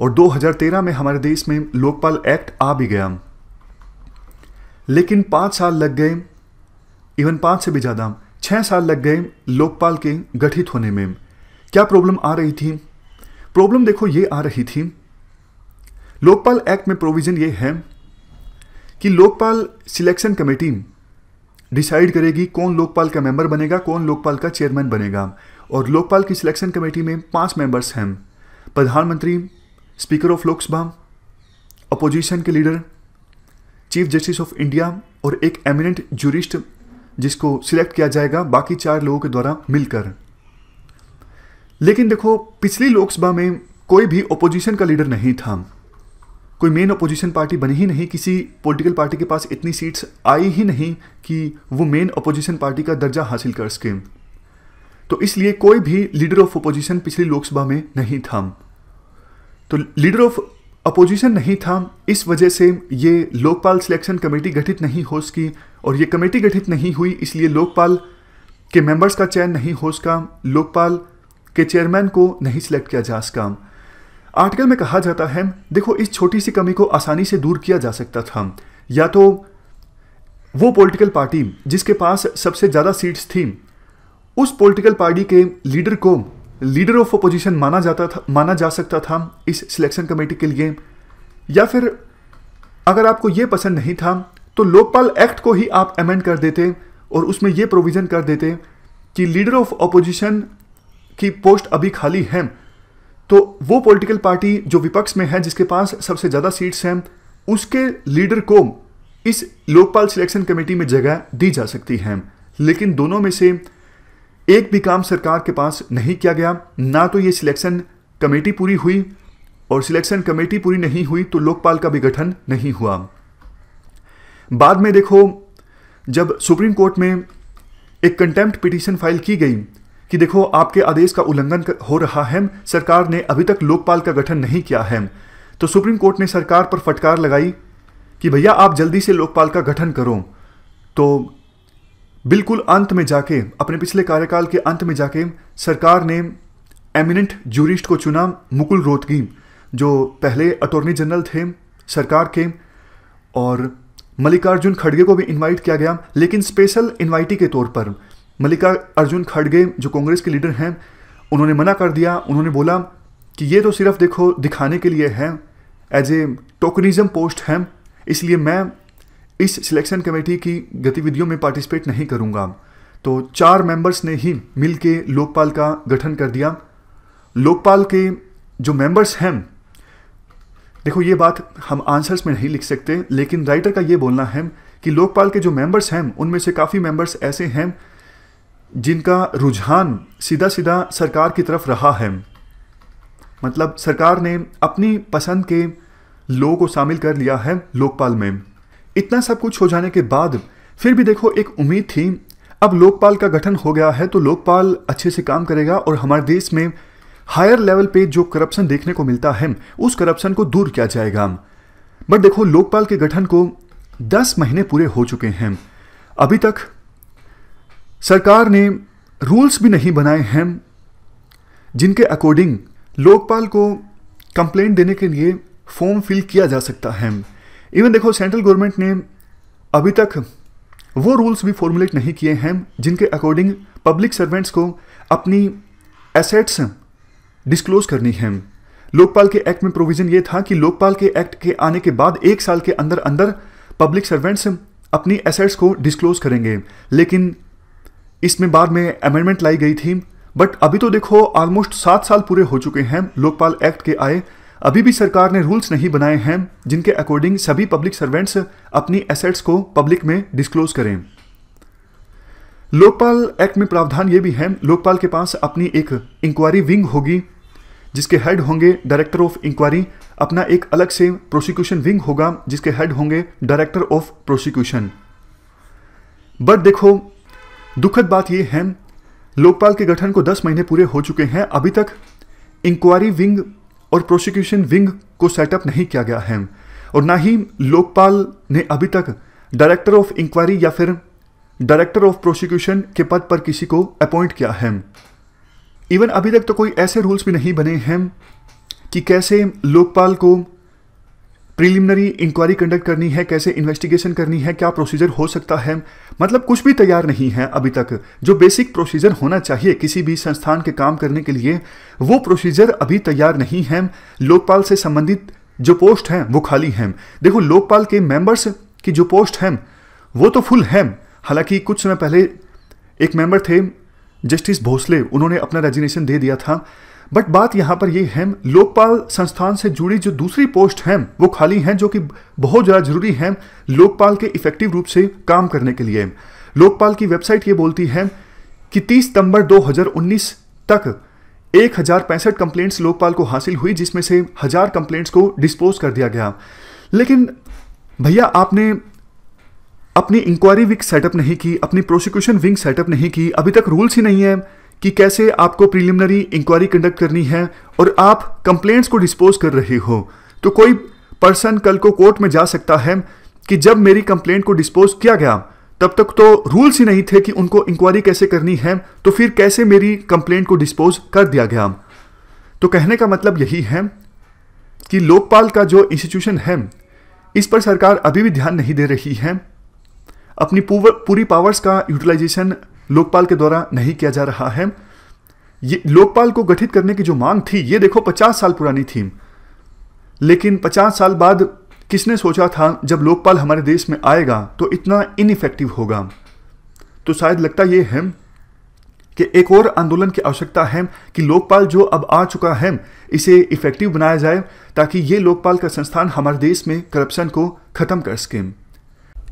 और 2013 में हमारे देश में लोकपाल एक्ट आ भी गया लेकिन पांच साल लग गए इवन पांच से भी ज़्यादा छह साल लग गए लोकपाल के गठित होने में क्या प्रॉब्लम आ रही थी प्रॉब्लम देखो ये आ रही थी लोकपाल एक्ट में प्रोविज़न ये है कि लोकपाल सिलेक्शन कमेटी डिसाइड करेगी कौन लोकपाल का मेंबर बनेगा कौन लोकपाल का चेयरमैन बनेगा और लोकपाल की सिलेक्शन कमेटी में पांच मेंबर्स हैं प्रधानमंत्री स्पीकर ऑफ लोकसभा अपोजिशन के leader chief justice of India और एक एमिनेंट जूरिस्ट जिसको सिलेक्ट किया जाएगा बाकी चार लोगों के द्वारा मिलकर लेकिन देखो पिछली लोकसभा में कोई भी ओपोजिशन का लीडर नहीं था कोई मेन अपोजिशन पार्टी बनी ही नहीं किसी पॉलिटिकल पार्टी के पास इतनी सीट्स आई ही नहीं कि वो मेन अपोजिशन पार्टी का दर्जा हासिल कर सकें तो इसलिए कोई भी लीडर ऑफ अपोजिशन पिछली लोकसभा में नहीं था तो लीडर ऑफ अपोजिशन नहीं था इस वजह से ये लोकपाल सिलेक्शन कमेटी गठित नहीं हो सकी और ये कमेटी गठित नहीं हुई इसलिए लोकपाल के मेंबर्स का चयन नहीं हो सका लोकपाल के चेयरमैन को नहीं सिलेक्ट किया जा सका आर्टिकल में कहा जाता है देखो इस छोटी सी कमी को आसानी से दूर किया जा सकता था या तो वो पॉलिटिकल पार्टी जिसके पास सबसे ज़्यादा सीट्स थी उस पॉलिटिकल पार्टी के लीडर को लीडर ऑफ अपोजिशन माना जाता था माना जा सकता था इस सिलेक्शन कमेटी के लिए या फिर अगर आपको ये पसंद नहीं था तो लोकपाल एक्ट को ही आप अमेंड कर देते और उसमें यह प्रोविज़न कर देते कि लीडर ऑफ अपोजिशन की पोस्ट अभी खाली है तो वो पॉलिटिकल पार्टी जो विपक्ष में है जिसके पास सबसे ज़्यादा सीट्स हैं उसके लीडर को इस लोकपाल सिलेक्शन कमेटी में जगह दी जा सकती है लेकिन दोनों में से एक भी काम सरकार के पास नहीं किया गया ना तो ये सिलेक्शन कमेटी पूरी हुई और सिलेक्शन कमेटी पूरी नहीं हुई तो लोकपाल का भी गठन नहीं हुआ बाद में देखो जब सुप्रीम कोर्ट में एक कंटेम्प्ट पिटीशन फाइल की गई कि देखो आपके आदेश का उल्लंघन हो रहा है सरकार ने अभी तक लोकपाल का गठन नहीं किया है तो सुप्रीम कोर्ट ने सरकार पर फटकार लगाई कि भैया आप जल्दी से लोकपाल का गठन करो तो बिल्कुल अंत में जाके अपने पिछले कार्यकाल के अंत में जाके सरकार ने एमिनेंट जूरिस्ट को चुना मुकुल रोहतगी जो पहले अटोर्नी जनरल थे सरकार के और मल्लिकार्जुन खड़गे को भी इनवाइट किया गया लेकिन स्पेशल इनवाइटी के तौर पर मल्लिका अर्जुन खड़गे जो कांग्रेस के लीडर हैं उन्होंने मना कर दिया उन्होंने बोला कि ये तो सिर्फ देखो दिखाने के लिए है एज ए टोकनिज्म पोस्ट है इसलिए मैं इस सिलेक्शन कमेटी की गतिविधियों में पार्टिसिपेट नहीं करूंगा तो चार मेंबर्स ने ही मिल के लोकपाल का गठन कर दिया लोकपाल के जो मेंबर्स हैं देखो ये बात हम आंसर्स में नहीं लिख सकते लेकिन राइटर का ये बोलना है कि लोकपाल के जो मेंबर्स हैं उनमें से काफ़ी मेंबर्स ऐसे हैं जिनका रुझान सीधा सीधा सरकार की तरफ रहा है मतलब सरकार ने अपनी पसंद के लोगों को शामिल कर लिया है लोकपाल में इतना सब कुछ हो जाने के बाद फिर भी देखो एक उम्मीद थी अब लोकपाल का गठन हो गया है तो लोकपाल अच्छे से काम करेगा और हमारे देश में हायर लेवल पे जो करप्शन देखने को मिलता है उस करप्शन को दूर किया जाएगा बट देखो लोकपाल के गठन को 10 महीने पूरे हो चुके हैं अभी तक सरकार ने रूल्स भी नहीं बनाए हैं जिनके अकॉर्डिंग लोकपाल को कंप्लेंट देने के लिए फॉर्म फिल किया जा सकता है इवन देखो सेंट्रल गवर्नमेंट ने अभी तक वो रूल्स भी फॉर्मुलेट नहीं किए हैं जिनके अकॉर्डिंग पब्लिक सर्वेंट्स को अपनी एसेट्स डिस्क्लोज करनी है लोकपाल के एक्ट में प्रोविजन ये था कि लोकपाल के एक्ट के आने के बाद एक साल के अंदर अंदर पब्लिक सर्वेंट्स अपनी एसेट्स को डिस्क्लोज करेंगे लेकिन इसमें बाद में अमेंडमेंट लाई गई थी बट अभी तो देखो ऑलमोस्ट सात साल पूरे हो चुके हैं लोकपाल एक्ट के आए अभी भी सरकार ने रूल्स नहीं बनाए हैं जिनके अकॉर्डिंग सभी पब्लिक सर्वेंट्स अपनी एसेट्स को पब्लिक में डिस्क्लोज करें लोकपाल एक्ट में प्रावधान ये भी है लोकपाल के पास अपनी एक इंक्वायरी विंग होगी जिसके हेड होंगे डायरेक्टर ऑफ इंक्वायरी अपना एक अलग से प्रोसिक्यूशन विंग होगा जिसके हेड होंगे डायरेक्टर ऑफ प्रोसिक्यूशन बट देखो दुखद बात यह है लोकपाल के गठन को 10 महीने पूरे हो चुके हैं अभी तक इंक्वायरी विंग और प्रोसिक्यूशन विंग को सेटअप नहीं किया गया है और ना ही लोकपाल ने अभी तक डायरेक्टर ऑफ इंक्वायरी या फिर डायरेक्टर ऑफ प्रोसिक्यूशन के पद पर किसी को अपॉइंट किया है इवन अभी तक तो कोई ऐसे रूल्स भी नहीं बने हैं कि कैसे लोकपाल को प्रीलिमिनरी इंक्वायरी कंडक्ट करनी है कैसे इन्वेस्टिगेशन करनी है क्या प्रोसीजर हो सकता है मतलब कुछ भी तैयार नहीं है अभी तक जो बेसिक प्रोसीजर होना चाहिए किसी भी संस्थान के काम करने के लिए वो प्रोसीजर अभी तैयार नहीं है लोकपाल से संबंधित जो पोस्ट हैं वो खाली हैं देखो लोकपाल के मेंबर्स की जो पोस्ट हैं वो तो फुल हैं हालांकि कुछ समय पहले एक मेंबर थे जस्टिस भोसले उन्होंने अपना रेजिग्नेशन दे दिया था बट बात यहाँ पर ये है लोकपाल संस्थान से जुड़ी जो दूसरी पोस्ट है वो खाली हैं जो कि बहुत ज़्यादा जरूरी है लोकपाल के इफेक्टिव रूप से काम करने के लिए लोकपाल की वेबसाइट ये बोलती है कि 30 सितंबर 2019 तक एक हजार पैंसठ कंप्लेंट्स लोकपाल को हासिल हुई जिसमें से हजार कंप्लेंट्स को डिस्पोज कर दिया गया लेकिन भैया आपने अपनी इंक्वायरी विंग सेटअप नहीं की अपनी प्रोसिक्यूशन विंग सेटअप नहीं की अभी तक रूल्स ही नहीं है कि कैसे आपको प्रीलिमिनरी इंक्वायरी कंडक्ट करनी है और आप कंप्लेंट्स को डिस्पोज कर रहे हो तो कोई पर्सन कल को कोर्ट में जा सकता है कि जब मेरी कंप्लेंट को डिस्पोज किया गया तब तक तो रूल्स ही नहीं थे कि उनको इंक्वायरी कैसे करनी है तो फिर कैसे मेरी कंप्लेंट को डिस्पोज कर दिया गया तो कहने का मतलब यही है कि लोकपाल का जो इंस्टीट्यूशन है इस पर सरकार अभी भी ध्यान नहीं दे रही है अपनी पूरी पावर्स का यूटिलाइजेशन लोकपाल के द्वारा नहीं किया जा रहा है ये लोकपाल को गठित करने की जो मांग थी ये देखो 50 साल पुरानी थी लेकिन 50 साल बाद किसने सोचा था जब लोकपाल हमारे देश में आएगा तो इतना इनइफेक्टिव होगा तो शायद लगता ये है कि एक और आंदोलन की आवश्यकता है कि लोकपाल जो अब आ चुका है इसे इफेक्टिव बनाया जाए ताकि ये लोकपाल का संस्थान हमारे देश में करप्शन को खत्म कर सकें